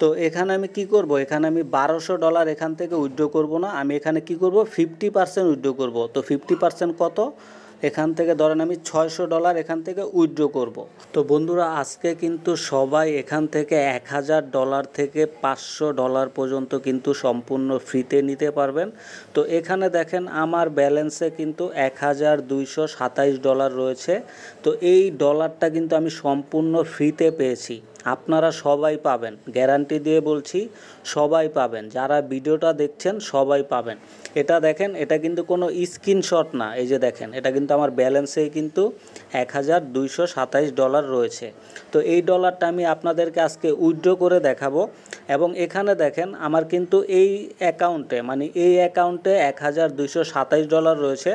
তো এখানে আমি কি করব এখানে আমি বারোশো ডলার এখান থেকে উইথড্র করব না আমি এখানে কি করব ফিফটি পার্সেন্ট উইথড্র করব তো ফিফটি পার্সেন্ট কত এখান থেকে ধরেন আমি ছয়শো ডলার এখান থেকে উইথড্রো করব তো বন্ধুরা আজকে কিন্তু সবাই এখান থেকে এক হাজার ডলার থেকে পাঁচশো ডলার পর্যন্ত কিন্তু সম্পূর্ণ ফ্রিতে নিতে পারবেন তো এখানে দেখেন আমার ব্যালেন্সে কিন্তু এক হাজার দুইশো সাতাইশ ডলার রয়েছে তো এই ডলারটা কিন্তু আমি সম্পূর্ণ ফ্রিতে পেয়েছি আপনারা সবাই পাবেন গ্যারান্টি দিয়ে বলছি সবাই পাবেন যারা ভিডিওটা দেখছেন সবাই পাবেন এটা দেখেন এটা কিন্তু কোনো স্ক্রিনশট না এই যে দেখেন এটা কিন্তু আমার ব্যালেন্সে কিন্তু এক ডলার রয়েছে তো এই ডলারটা আমি আপনাদেরকে আজকে উইড্রো করে দেখাবো এবং এখানে দেখেন আমার কিন্তু এই অ্যাকাউন্টে মানে এই অ্যাকাউন্টে এক হাজার দুইশো সাতাইশ ডলার রয়েছে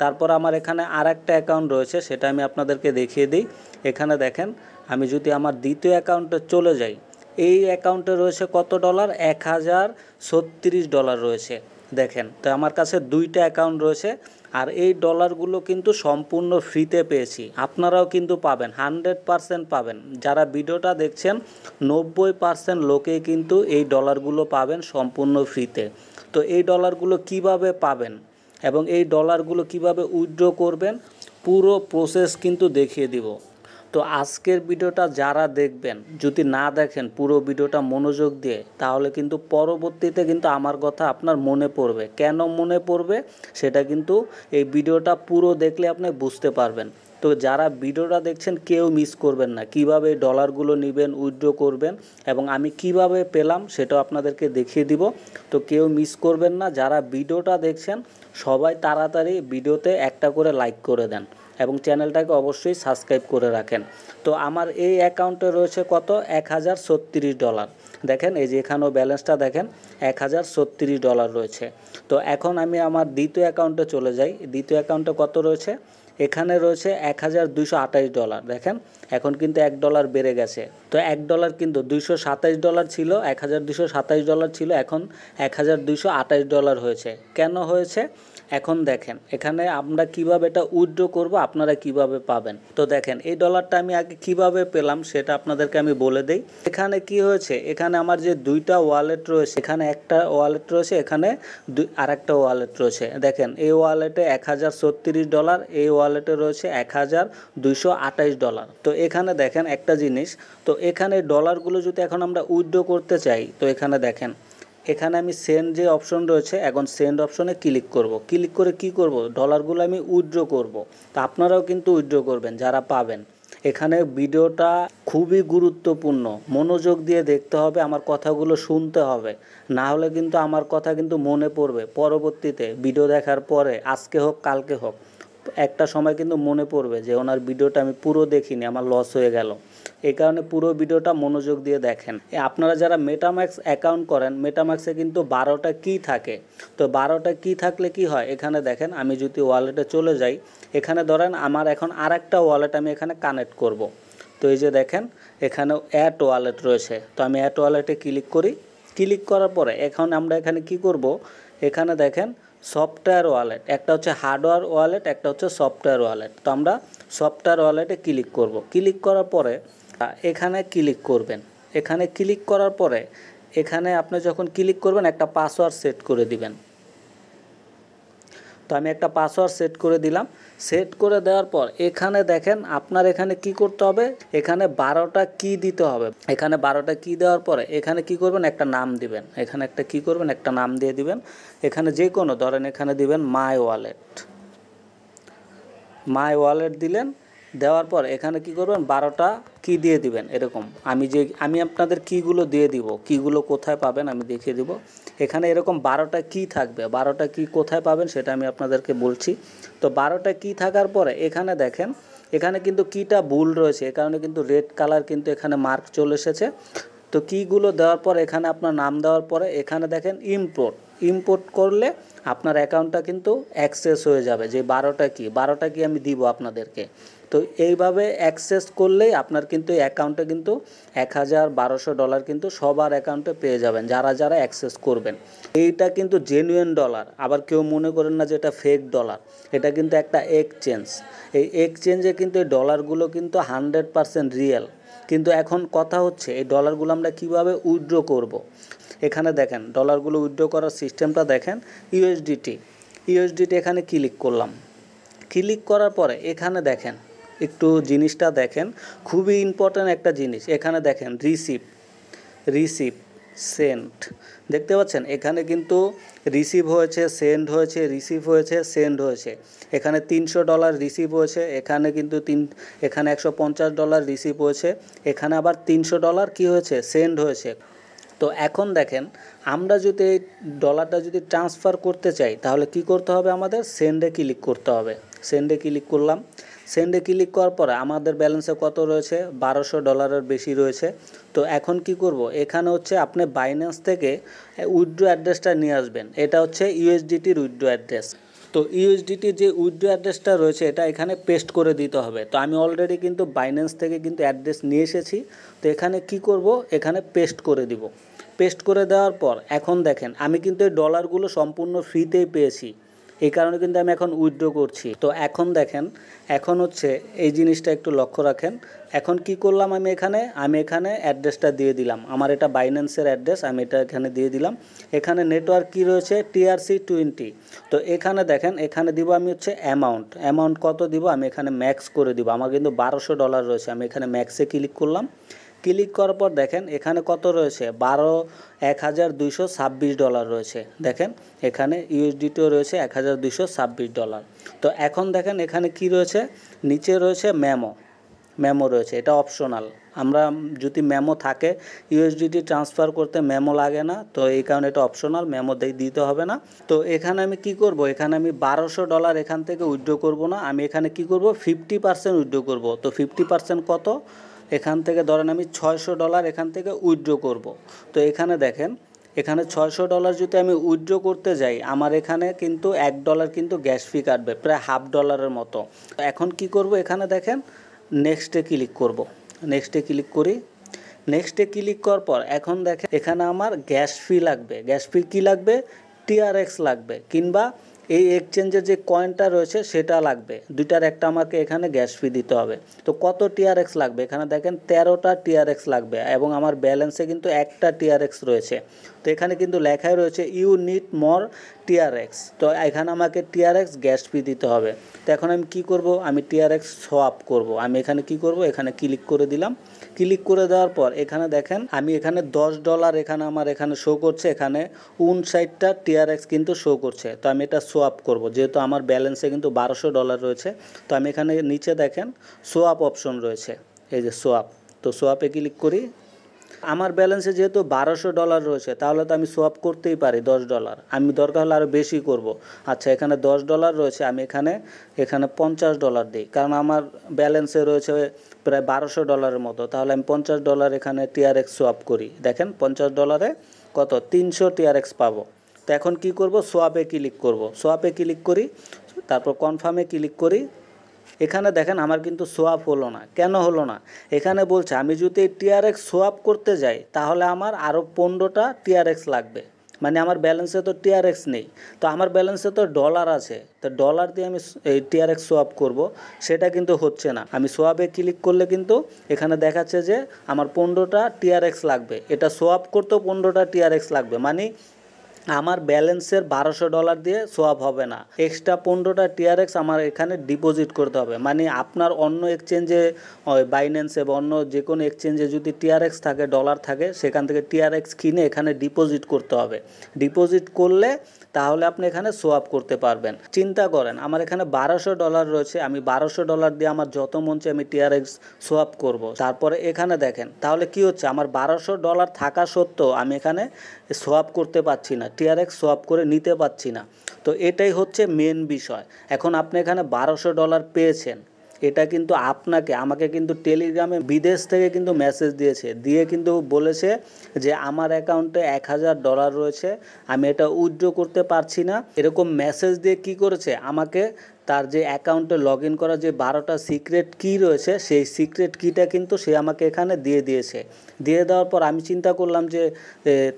তারপর আমার এখানে আর একটা অ্যাকাউন্ট রয়েছে সেটা আমি আপনাদেরকে দেখিয়ে দিই এখানে দেখেন আমি যদি আমার দ্বিতীয় অ্যাকাউন্টে চলে যাই এই অ্যাকাউন্টে রয়েছে কত ডলার এক হাজার ডলার রয়েছে দেখেন তো আমার কাছে দুইটা অ্যাকাউন্ট রয়েছে আর এই ডলারগুলো কিন্তু সম্পূর্ণ ফ্রিতে পেয়েছি আপনারাও কিন্তু পাবেন হানড্রেড পারসেন্ট পাবেন যারা ভিডিওটা দেখছেন নব্বই পারসেন্ট লোকে কিন্তু এই ডলারগুলো পাবেন সম্পূর্ণ ফ্রিতে তো এই ডলারগুলো কিভাবে পাবেন এবং এই ডলারগুলো কিভাবে উইথড্র করবেন পুরো প্রসেস কিন্তু দেখিয়ে দিব তো আজকের ভিডিওটা যারা দেখবেন যদি না দেখেন পুরো ভিডিওটা মনোযোগ দিয়ে তাহলে কিন্তু পরবর্তীতে কিন্তু আমার কথা আপনার মনে পড়বে কেন মনে পড়বে সেটা কিন্তু এই ভিডিওটা পুরো দেখলে আপনি বুঝতে পারবেন তো যারা ভিডিওটা দেখছেন কেউ মিস করবেন না কিভাবে ডলারগুলো নেবেন উইথড্র করবেন এবং আমি কিভাবে পেলাম সেটাও আপনাদেরকে দেখিয়ে দিব তো কেউ মিস করবেন না যারা ভিডিওটা দেখছেন সবাই তাড়াতাড়ি ভিডিওতে একটা করে লাইক করে দেন এবং চ্যানেলটাকে অবশ্যই সাবস্ক্রাইব করে রাখেন তো আমার এই অ্যাকাউন্টে রয়েছে কত এক হাজার ডলার দেখেন এই যে এখানেও ব্যালেন্সটা দেখেন এক হাজার ডলার রয়েছে তো এখন আমি আমার দ্বিতীয় অ্যাকাউন্টে চলে যাই দ্বিতীয় অ্যাকাউন্টে কত রয়েছে এখানে রয়েছে এক হাজার ডলার দেখেন এখন কিন্তু এক ডলার বেড়ে গেছে তো এক ডলার কিন্তু দুইশো ডলার ছিল এক হাজার দুশো ডলার ছিল এখন এক হাজার দুশো ডলার হয়েছে কেন হয়েছে এখন দেখেন এখানে আমরা কিভাবে এটা উইথড্র করব আপনারা কিভাবে পাবেন তো দেখেন এই ডলারটা আমি আগে কিভাবে পেলাম সেটা আপনাদেরকে আমি বলে দেই এখানে কি হয়েছে এখানে আমার যে দুইটা ওয়ালেট রয়েছে এখানে একটা ওয়ালেট রয়েছে এখানে আর একটা ওয়ালেট রয়েছে দেখেন এই ওয়ালেটে এক ডলার এই ওয়ালেটে রয়েছে এক ডলার তো এখানে দেখেন একটা জিনিস তো এখানে ডলারগুলো যদি এখন আমরা উইথড্র করতে চাই তো এখানে দেখেন এখানে আমি সেন্ড যে অপশন রয়েছে এখন সেন্ড অপশনে ক্লিক করব। ক্লিক করে কি করব ডলারগুলো আমি উইথড্র করব। তো আপনারাও কিন্তু উইথড্র করবেন যারা পাবেন এখানে ভিডিওটা খুবই গুরুত্বপূর্ণ মনোযোগ দিয়ে দেখতে হবে আমার কথাগুলো শুনতে হবে না হলে কিন্তু আমার কথা কিন্তু মনে পড়বে পরবর্তীতে ভিডিও দেখার পরে আজকে হোক কালকে হোক একটা সময় কিন্তু মনে পড়বে যে ওনার ভিডিওটা আমি পুরো দেখিনি আমার লস হয়ে গেল এই কারণে পুরো ভিডিওটা মনোযোগ দিয়ে দেখেন আপনারা যারা মেটাম্যাক্স অ্যাকাউন্ট করেন মেটাম্যাক্সে কিন্তু বারোটা কি থাকে তো বারোটা কি থাকলে কি হয় এখানে দেখেন আমি যদি ওয়ালেটে চলে যাই এখানে ধরেন আমার এখন আর একটা ওয়ালেট আমি এখানে কানেক্ট করব। তো এই যে দেখেন এখানে অ্যাট ওয়ালেট রয়েছে তো আমি অ্যাট ওয়ালেটে ক্লিক করি ক্লিক করার পরে এখন আমরা এখানে কি করব এখানে দেখেন সফটওয়্যার ওয়ালেট একটা হচ্ছে হার্ডওয়্যার ওয়ালেট একটা হচ্ছে সফটওয়্যার ওয়ালেট তো আমরা সফটওয়্যার ওয়ালেটে ক্লিক করব ক্লিক করার পরে এখানে ক্লিক করবেন এখানে ক্লিক করার পরে এখানে আপনি যখন ক্লিক করবেন একটা পাসওয়ার্ড সেট করে দিবেন তো আমি একটা পাসওয়ার্ড সেট করে দিলাম সেট করে দেওয়ার পর এখানে দেখেন আপনার এখানে কি করতে হবে এখানে বারোটা কি দিতে হবে এখানে বারোটা কি দেওয়ার পরে এখানে কি করবেন একটা নাম দিবেন এখানে একটা কি করবেন একটা নাম দিয়ে দিবেন এখানে যে কোনো ধরেন এখানে দিবেন মাই ওয়ালেট মাই ওয়ালেট দিলেন দেওয়ার পর এখানে কি করবেন বারোটা কি দিয়ে দিবেন এরকম আমি যে আমি আপনাদের কিগুলো দিয়ে দিব কিগুলো কোথায় পাবেন আমি দেখিয়ে দিব এখানে এরকম বারোটা কি থাকবে বারোটা কি কোথায় পাবেন সেটা আমি আপনাদেরকে বলছি তো বারোটা কি থাকার পরে এখানে দেখেন এখানে কিন্তু কিটা ভুল রয়েছে এ কারণে কিন্তু রেড কালার কিন্তু এখানে মার্ক চলে এসেছে তো কিগুলো দেওয়ার পর এখানে আপনার নাম দেওয়ার পরে এখানে দেখেন ইম্পোর্ট ইম্পোর্ট করলে আপনার অ্যাকাউন্টটা কিন্তু অ্যাক্সেস হয়ে যাবে যে বারোটা কি বারোটা কি আমি দিব আপনাদেরকে তো এইভাবে অ্যাক্সেস করলেই আপনার কিন্তু অ্যাকাউন্টে কিন্তু এক হাজার বারোশো ডলার কিন্তু সবার অ্যাকাউন্টে পেয়ে যাবেন যারা যারা অ্যাক্সেস করবেন এইটা কিন্তু জেনুইন ডলার আবার কেউ মনে করেন না যে এটা ফেক ডলার এটা কিন্তু একটা এক্সচেঞ্জ এই এক্সচেঞ্জে কিন্তু এই ডলারগুলো কিন্তু হান্ড্রেড পারসেন্ট রিয়েল কিন্তু এখন কথা হচ্ছে এই ডলারগুলো আমরা কিভাবে উইথড্র করব। এখানে দেখেন ডলারগুলো উইথড্র করার সিস্টেমটা দেখেন ইউএসডিটি ইউএসডিটি এখানে ক্লিক করলাম ক্লিক করার পরে এখানে দেখেন একটু জিনিসটা দেখেন খুবই ইম্পর্ট্যান্ট একটা জিনিস এখানে দেখেন রিসিপ রিসিপ সেন্ট দেখতে পাচ্ছেন এখানে কিন্তু রিসিভ হয়েছে সেন্ড হয়েছে রিসিভ হয়েছে সেন্ড হয়েছে এখানে তিনশো ডলার রিসিভ হয়েছে এখানে কিন্তু তিন এখানে একশো পঞ্চাশ ডলার রিসিভ হয়েছে এখানে আবার তিনশো ডলার কি হয়েছে সেন্ড হয়েছে তো এখন দেখেন আমরা যদি এই ডলারটা যদি ট্রান্সফার করতে চাই তাহলে কি করতে হবে আমাদের সেন্ডে ক্লিক করতে হবে সেন্ডে ক্লিক করলাম সেন্ডে ক্লিক করার পরে আমাদের ব্যালেন্সে কত রয়েছে বারোশো ডলারের বেশি রয়েছে তো এখন কি করব এখানে হচ্ছে আপনি বাইন্যান্স থেকে উইড্রো অ্যাড্রেসটা নিয়ে আসবেন এটা হচ্ছে ইউএসডিটির উইড্রো অ্যাড্রেস তো ইউএসডিটির যে উইড্রো অ্যাড্রেসটা রয়েছে এটা এখানে পেস্ট করে দিতে হবে তো আমি অলরেডি কিন্তু বাইন্যান্স থেকে কিন্তু অ্যাড্রেস নিয়ে এসেছি তো এখানে কি করব এখানে পেস্ট করে দিব পেস্ট করে দেওয়ার পর এখন দেখেন আমি কিন্তু এই ডলারগুলো সম্পূর্ণ ফ্রিতেই পেয়েছি এই কারণে কিন্তু আমি এখন উইথড্র করছি তো এখন দেখেন এখন হচ্ছে এই জিনিসটা একটু লক্ষ্য রাখেন এখন কি করলাম আমি এখানে আমি এখানে অ্যাড্রেসটা দিয়ে দিলাম আমার এটা বাইন্যান্সের অ্যাড্রেস আমি এটা এখানে দিয়ে দিলাম এখানে নেটওয়ার্ক কি রয়েছে টিআরসি টোয়েন্টি তো এখানে দেখেন এখানে দিব আমি হচ্ছে অ্যামাউন্ট অ্যামাউন্ট কত দিব আমি এখানে ম্যাক্স করে দিব আমার কিন্তু বারোশো ডলার রয়েছে আমি এখানে ম্যাক্সে ক্লিক করলাম ক্লিক করার পর দেখেন এখানে কত রয়েছে বারো এক হাজার দুইশো ছাব্বিশ ডলার রয়েছে দেখেন এখানে ইউএসডিটিও রয়েছে এক হাজার দুইশো ছাব্বিশ ডলার তো এখন দেখেন এখানে কি রয়েছে নিচে রয়েছে ম্যামো মেমো রয়েছে এটা অপশনাল আমরা যদি মেমো থাকে ইউএসডিটি ট্রান্সফার করতে মেমো লাগে না তো এই কারণে এটা অপশনাল মেমো দিতে হবে না তো এখানে আমি কি করব এখানে আমি বারোশো ডলার এখান থেকে উইড্রো করব না আমি এখানে কি করব ফিফটি পার্সেন্ট উইড্রো করব তো ফিফটি পার্সেন্ট কত এখান থেকে ধরেন আমি ছয়শো ডলার এখান থেকে উইথড্র করব। তো এখানে দেখেন এখানে ছয়শো ডলার যদি আমি উইথড্র করতে যাই আমার এখানে কিন্তু এক ডলার কিন্তু গ্যাস ফি কাটবে প্রায় হাফ ডলারের মতো এখন কি করব এখানে দেখেন নেক্সটে ক্লিক করব। নেক্সটে ক্লিক করি নেক্সটে ক্লিক করার পর এখন দেখেন এখানে আমার গ্যাস ফি লাগবে গ্যাস ফি কী লাগবে টিআরএক্স লাগবে কিংবা এই এক্সচেঞ্জের যে কয়েনটা রয়েছে সেটা লাগবে দুইটার একটা আমাকে এখানে গ্যাস ফি দিতে হবে তো কত টিআরএক্স লাগবে এখানে দেখেন তেরোটা টিআরএক্স লাগবে এবং আমার ব্যালেন্সে কিন্তু একটা টিআরএক্স রয়েছে তো এখানে কিন্তু লেখাই রয়েছে ইউ নিড মোর টিআরএক্স তো এখানে আমাকে টিআরএক্স গ্যাস ফি দিতে হবে তো এখন আমি কি করব আমি টিআরএক্স সোয়াপ করব আমি এখানে কি করব এখানে ক্লিক করে দিলাম ক্লিক করে দেওয়ার পর এখানে দেখেন আমি এখানে দশ ডলার এখানে আমার এখানে শো করছে এখানে উন সাইডটা টিআরএক্স কিন্তু শো করছে তো আমি এটা সোয়াপ করব যেহেতু আমার ব্যালেন্সে কিন্তু বারোশো ডলার রয়েছে তো আমি এখানে নিচে দেখেন সোয়াপ অপশন রয়েছে এই যে সোয়াপ তো সোয়াপে ক্লিক করি আমার ব্যালেন্সে যেহেতু বারোশো ডলার রয়েছে তাহলে তো আমি সোয়াপ করতেই পারি দশ ডলার আমি দরকার হলে আরও বেশি করব। আচ্ছা এখানে দশ ডলার রয়েছে আমি এখানে এখানে পঞ্চাশ ডলার দিই কারণ আমার ব্যালেন্সে রয়েছে প্রায় বারোশো ডলারের মতো তাহলে আমি পঞ্চাশ ডলার এখানে টিআরএক্স সোয়াপ করি দেখেন পঞ্চাশ ডলারে কত তিনশো টিআরএক্স পাবো তো এখন কি করব সোয়াপে ক্লিক করব সোয়াপে ক্লিক করি তারপর কনফার্মে ক্লিক করি এখানে দেখেন আমার কিন্তু সোয়াপ হলো না কেন হলো না এখানে বলছে আমি যদি টিআরএক্স সোয়াপ করতে যাই তাহলে আমার আরও পনেরোটা টিআরএক্স লাগবে মানে আমার ব্যালেন্সে তো টিআরএক্স নেই তো আমার ব্যালেন্সে তো ডলার আছে তো ডলার দিয়ে আমি এই টিআরএক্স সোয়াপ করব সেটা কিন্তু হচ্ছে না আমি সোয়াপে ক্লিক করলে কিন্তু এখানে দেখাচ্ছে যে আমার পনেরোটা টিআরএক্স লাগবে এটা সোয়াপ করতেও পনেরোটা টিআরএক্স লাগবে মানে আমার ব্যালেন্সের বারোশো ডলার দিয়ে সোয়াপ হবে না এক্সট্রা পনেরোটা টিআরএক্স আমার এখানে ডিপোজিট করতে হবে মানে আপনার অন্য এক্সচেঞ্জে বাইন্যান্স এবং অন্য যে কোনো এক্সচেঞ্জে যদি টিআরএক্স থাকে ডলার থাকে সেখান থেকে টিআরএক্স কিনে এখানে ডিপোজিট করতে হবে ডিপোজিট করলে তাহলে আপনি এখানে সোয়াপ করতে পারবেন চিন্তা করেন আমার এখানে বারোশো ডলার রয়েছে আমি বারোশো ডলার দিয়ে আমার যত মঞ্চে আমি টিআরএক্স সোয়াপ করব। তারপরে এখানে দেখেন তাহলে কি হচ্ছে আমার বারোশো ডলার থাকা সত্ত্বেও আমি এখানে সোয়াপ করতে পারছি না টিআরএক্স সোয়াপ করে নিতে পাচ্ছি না তো এটাই হচ্ছে মেন বিষয় এখন আপনি এখানে বারোশো ডলার পেয়েছেন এটা কিন্তু আপনাকে আমাকে কিন্তু টেলিগ্রামে বিদেশ থেকে কিন্তু মেসেজ দিয়েছে দিয়ে কিন্তু বলেছে যে আমার অ্যাকাউন্টে এক হাজার ডলার রয়েছে আমি এটা উইথড্র করতে পারছি না এরকম মেসেজ দিয়ে কি করেছে আমাকে তার যে অ্যাকাউন্টে লগ ইন করা যে বারোটা সিক্রেট কি রয়েছে সেই সিক্রেট কিটা কিন্তু সে আমাকে এখানে দিয়ে দিয়েছে দিয়ে দেওয়ার পর আমি চিন্তা করলাম যে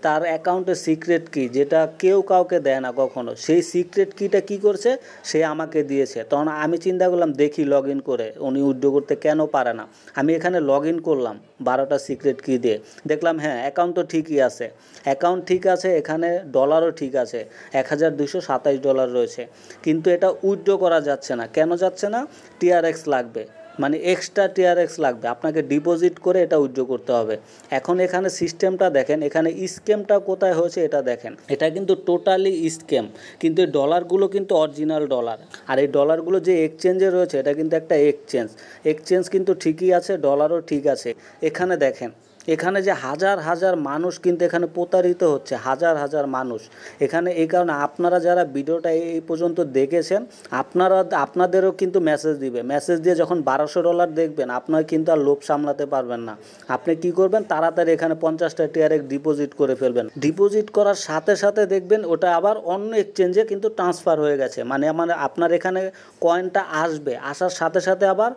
তার অ্যাকাউন্টের সিক্রেট কি যেটা কেউ কাউকে দেয় না কখনো সেই সিক্রেট কিটা কি করছে সে আমাকে দিয়েছে তখন আমি চিন্তা করলাম দেখি লগ ইন করে উনি উদ্যোগ করতে কেন পারে না আমি এখানে লগ ইন করলাম বারোটা সিক্রেট কি দিয়ে দেখলাম হ্যাঁ অ্যাকাউন্ট তো ঠিকই আছে অ্যাকাউন্ট ঠিক আছে এখানে ডলারও ঠিক আছে এক হাজার দুশো ডলার রয়েছে কিন্তু এটা উইথড্র করা যাচ্ছে না কেন যাচ্ছে না টিআরএক্স লাগবে মানে এক্সট্রা টিআরএক্স লাগবে আপনাকে ডিপোজিট করে এটা উজ্জ করতে হবে এখন এখানে সিস্টেমটা দেখেন এখানে স্কেমটা কোথায় হয়েছে এটা দেখেন এটা কিন্তু টোটালি স্কেম কিন্তু এই ডলারগুলো কিন্তু অরিজিনাল ডলার আর এই ডলারগুলো যে এক্সচেঞ্জে রয়েছে এটা কিন্তু একটা এক্সচেঞ্জ এক্সচেঞ্জ কিন্তু ঠিকই আছে ডলারও ঠিক আছে এখানে দেখেন এখানে যে হাজার হাজার মানুষ কিন্তু এখানে প্রতারিত হচ্ছে হাজার হাজার মানুষ এখানে এই কারণে আপনারা যারা ভিডিওটা এই পর্যন্ত দেখেছেন আপনারা আপনাদেরও কিন্তু মেসেজ দিবে মেসেজ দিয়ে যখন বারোশো ডলার দেখবেন আপনার কিন্তু আর লোভ সামলাতে পারবেন না আপনি কি করবেন তাড়াতাড়ি এখানে পঞ্চাশটা টিয়ারে ডিপোজিট করে ফেলবেন ডিপোজিট করার সাথে সাথে দেখবেন ওটা আবার অন্য এক্সচেঞ্জে কিন্তু ট্রান্সফার হয়ে গেছে মানে আমার আপনার এখানে কয়েনটা আসবে আসার সাথে সাথে আবার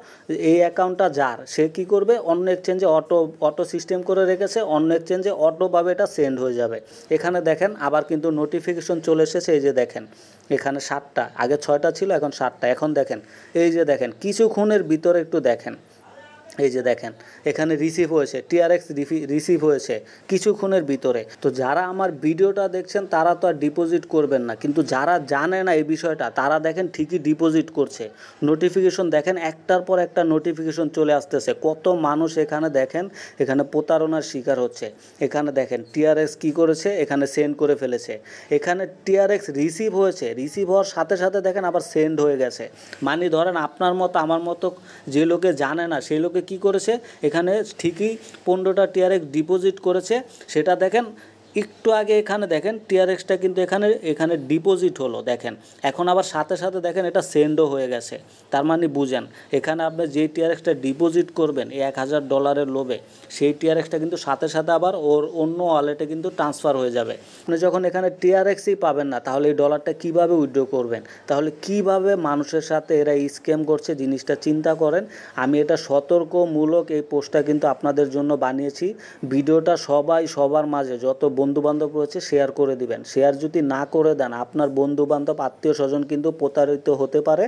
এই অ্যাকাউন্টটা যার সে কি করবে অন্য এক্সচেঞ্জে অটো অটো সিস্টেম সেম করে রেখেছে অন্য এক্সচেঞ্জে অটোভাবে এটা সেন্ড হয়ে যাবে এখানে দেখেন আবার কিন্তু নোটিফিকেশন চলে এসেছে এই যে দেখেন এখানে সাতটা আগে ছয়টা ছিল এখন সাতটা এখন দেখেন এই যে দেখেন কিছুক্ষণের ভিতরে একটু দেখেন এই যে দেখেন এখানে রিসিভ হয়েছে টিআরএক্স রিসিভ হয়েছে কিছুক্ষণের ভিতরে তো যারা আমার ভিডিওটা দেখছেন তারা তো আর ডিপোজিট করবেন না কিন্তু যারা জানে না এই বিষয়টা তারা দেখেন ঠিকই ডিপোজিট করছে নোটিফিকেশন দেখেন একটার পর একটা নোটিফিকেশন চলে আসতেছে কত মানুষ এখানে দেখেন এখানে প্রতারণার শিকার হচ্ছে এখানে দেখেন টিআরএক্স কি করেছে এখানে সেন্ড করে ফেলেছে এখানে টিআরএক্স রিসিভ হয়েছে রিসিভ হওয়ার সাথে সাথে দেখেন আবার সেন্ড হয়ে গেছে মানে ধরেন আপনার মতো আমার মতো যে লোকে জানে না সেই লোকে কি করেছে এখানে ঠিকই পনেরোটা টিআরএক্স ডিপোজিট করেছে সেটা দেখেন একটু আগে এখানে দেখেন টিআরএক্সটা কিন্তু এখানে এখানে ডিপোজিট হলো দেখেন এখন আবার সাথে সাথে দেখেন এটা সেন্ডও হয়ে গেছে তার মানে বুঝেন এখানে আপনি যে টিআরএক্সটা ডিপোজিট করবেন এক হাজার ডলারের লোভে সেই টিআরএক্সটা কিন্তু সাথে সাথে আবার ওর অন্য ওয়ালেটে কিন্তু ট্রান্সফার হয়ে যাবে আপনি যখন এখানে টিআরএক্সই পাবেন না তাহলে এই ডলারটা কিভাবে উইথড্র করবেন তাহলে কিভাবে মানুষের সাথে এরা স্ক্যাম করছে জিনিসটা চিন্তা করেন আমি এটা সতর্কমূলক এই পোস্টটা কিন্তু আপনাদের জন্য বানিয়েছি ভিডিওটা সবাই সবার মাঝে যত বন্ধুবান্ধব রয়েছে শেয়ার করে দিবেন শেয়ার যদি না করে দেন আপনার বন্ধুবান্ধব আত্মীয় স্বজন কিন্তু প্রতারিত হতে পারে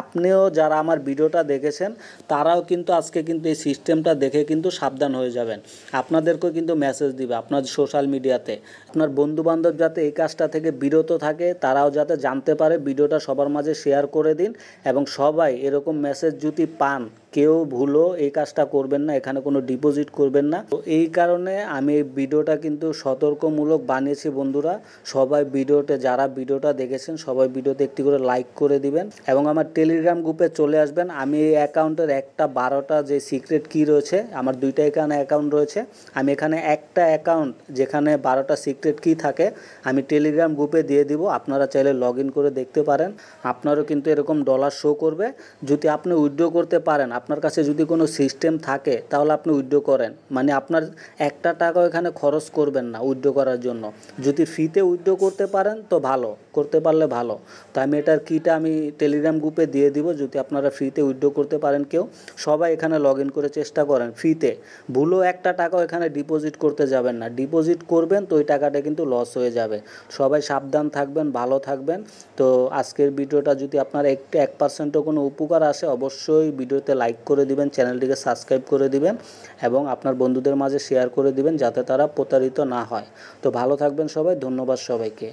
আপনিও যারা আমার ভিডিওটা দেখেছেন তারাও কিন্তু আজকে কিন্তু এই সিস্টেমটা দেখে কিন্তু সাবধান হয়ে যাবেন আপনাদেরকেও কিন্তু মেসেজ দিবে আপনার সোশ্যাল মিডিয়াতে আপনার বন্ধুবান্ধব যাতে এই কাজটা থেকে বিরত থাকে তারাও যাতে জানতে পারে ভিডিওটা সবার মাঝে শেয়ার করে দিন এবং সবাই এরকম মেসেজ যদি পান কেউ ভুলো এই কাজটা করবেন না এখানে কোনো ডিপোজিট করবেন না তো এই কারণে আমি এই ভিডিওটা কিন্তু সতর্কমূলক বানিয়েছি বন্ধুরা সবাই ভিডিওতে যারা ভিডিওটা দেখেছেন সবাই ভিডিওতে একটি করে লাইক করে দিবেন এবং আমার টেলিগ্রাম গ্রুপে চলে আসবেন আমি এই অ্যাকাউন্টের একটা বারোটা যে সিক্রেট কি রয়েছে আমার দুইটা এখানে অ্যাকাউন্ট রয়েছে আমি এখানে একটা অ্যাকাউন্ট যেখানে বারোটা সিক্রেট কি থাকে আমি টেলিগ্রাম গ্রুপে দিয়ে দিব আপনারা চাইলে লগ করে দেখতে পারেন আপনারও কিন্তু এরকম ডলার শো করবে যদি আপনি উইথড্র করতে পারেন আপনার কাছে যদি কোনো সিস্টেম থাকে তাহলে আপনি উইথড্র করেন মানে আপনার একটা টাকা এখানে খরচ করবেন না উইথড্র করার জন্য যদি ফিতে উইথড্র করতে পারেন তো ভালো করতে পারলে ভালো তো আমি এটার কিটা আমি টেলিগ্রাম গ্রুপে দিয়ে দিব যদি আপনারা ফ্রিতে উইথড্র করতে পারেন কেউ সবাই এখানে লগ ইন করে চেষ্টা করেন ফ্রিতে ভুলও একটা টাকাও এখানে ডিপোজিট করতে যাবেন না ডিপোজিট করবেন তো ওই টাকাটা কিন্তু লস হয়ে যাবে সবাই সাবধান থাকবেন ভালো থাকবেন তো আজকের ভিডিওটা যদি আপনার এক এক পার্সেন্টও কোনো উপকার আসে অবশ্যই ভিডিওতে লাইক লাইক করে দিবেন চ্যানেলটিকে সাবস্ক্রাইব করে দিবেন এবং আপনার বন্ধুদের মাঝে শেয়ার করে দিবেন যাতে তারা প্রতারিত না হয় তো ভালো থাকবেন সবাই ধন্যবাদ সবাইকে